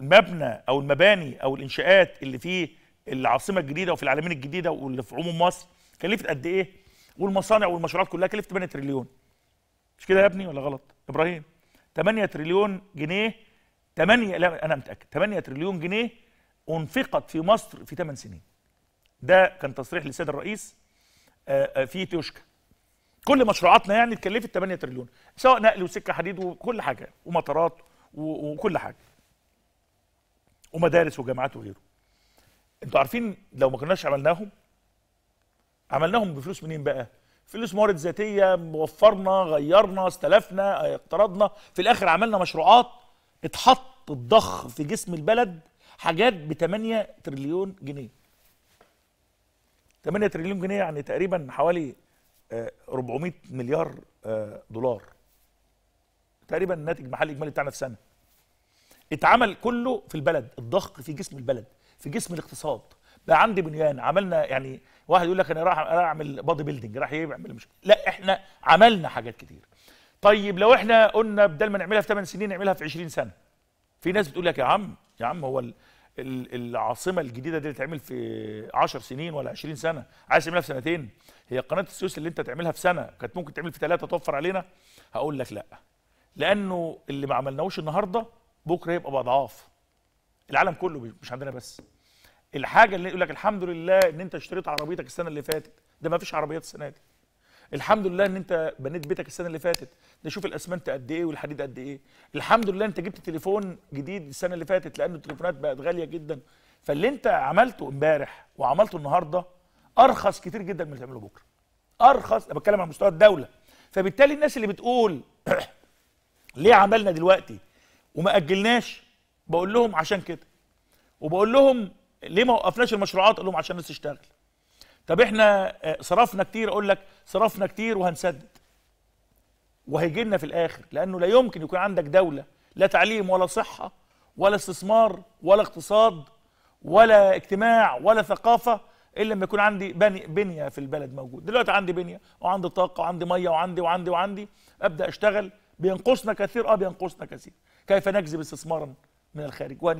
المبنى او المباني او الانشاءات اللي في العاصمه الجديده وفي العالمين الجديده واللي في عموم مصر كلفت قد ايه؟ والمصانع والمشروعات كلها كلفت 8 تريليون. مش كده يا ابني ولا غلط؟ ابراهيم 8 تريليون جنيه 8 لا انا متاكد 8 تريليون جنيه انفقت في مصر في 8 سنين. ده كان تصريح للسيد الرئيس آه، آه، في توشكا. كل مشروعاتنا يعني اتكلفت 8 تريليون سواء نقل وسكه حديد وكل حاجه ومطارات وكل حاجه. ومدارس وجامعات وغيره انتوا عارفين لو ما كناش عملناهم عملناهم بفلوس منين بقى فلوس موارد ذاتيه وفرنا غيرنا استلفنا اقترضنا في الاخر عملنا مشروعات اتحط الضخ في جسم البلد حاجات ب 8 تريليون جنيه 8 تريليون جنيه يعني تقريبا حوالي 400 آه، مليار آه، دولار تقريبا الناتج المحلي الاجمالي بتاعنا في سنه اتعمل كله في البلد الضخ في جسم البلد في جسم الاقتصاد بقى عندي بنيان عملنا يعني واحد يقول لك انا راح اعمل بادي بيلدينج راح يعمل مش لا احنا عملنا حاجات كتير طيب لو احنا قلنا بدل ما نعملها في 8 سنين نعملها في 20 سنه في ناس بتقول لك يا عم يا عم هو العاصمه الجديده دي تعمل في 10 سنين ولا 20 سنه عايز تعملها في سنتين هي قناه السويس اللي انت تعملها في سنه كانت ممكن تعمل في ثلاثه توفر علينا هقول لك لا لانه اللي ما عملناهوش النهارده بكره يبقى باضعاف العالم كله مش عندنا بس الحاجه اللي يقول لك الحمد لله ان انت اشتريت عربيتك السنه اللي فاتت ده ما فيش عربيات السنه دي الحمد لله ان انت بنيت بيتك السنه اللي فاتت نشوف الاسمنت قد ايه والحديد قد ايه الحمد لله انت جبت تليفون جديد السنه اللي فاتت لان التليفونات بقت غاليه جدا فاللي انت عملته امبارح وعملته النهارده ارخص كتير جدا من اللي تعمله بكره ارخص انا بتكلم على مستوى الدوله فبالتالي الناس اللي بتقول ليه عملنا دلوقتي وما اجلناش بقول لهم عشان كده وبقول لهم ليه ما وقفناش المشروعات اقول لهم عشان الناس تشتغل طب احنا آه، صرفنا كتير اقول لك صرفنا كتير وهنسدد وهيجي لنا في الاخر لانه لا يمكن يكون عندك دوله لا تعليم ولا صحه ولا استثمار ولا اقتصاد ولا اجتماع ولا ثقافه الا لما يكون عندي بني بنيه في البلد موجود دلوقتي عندي بنيه وعندي طاقه وعندي ميه وعندي وعندي وعندي ابدا اشتغل بينقصنا كثير اه بينقصنا كثير كيف نجذب استثمارا من الخارج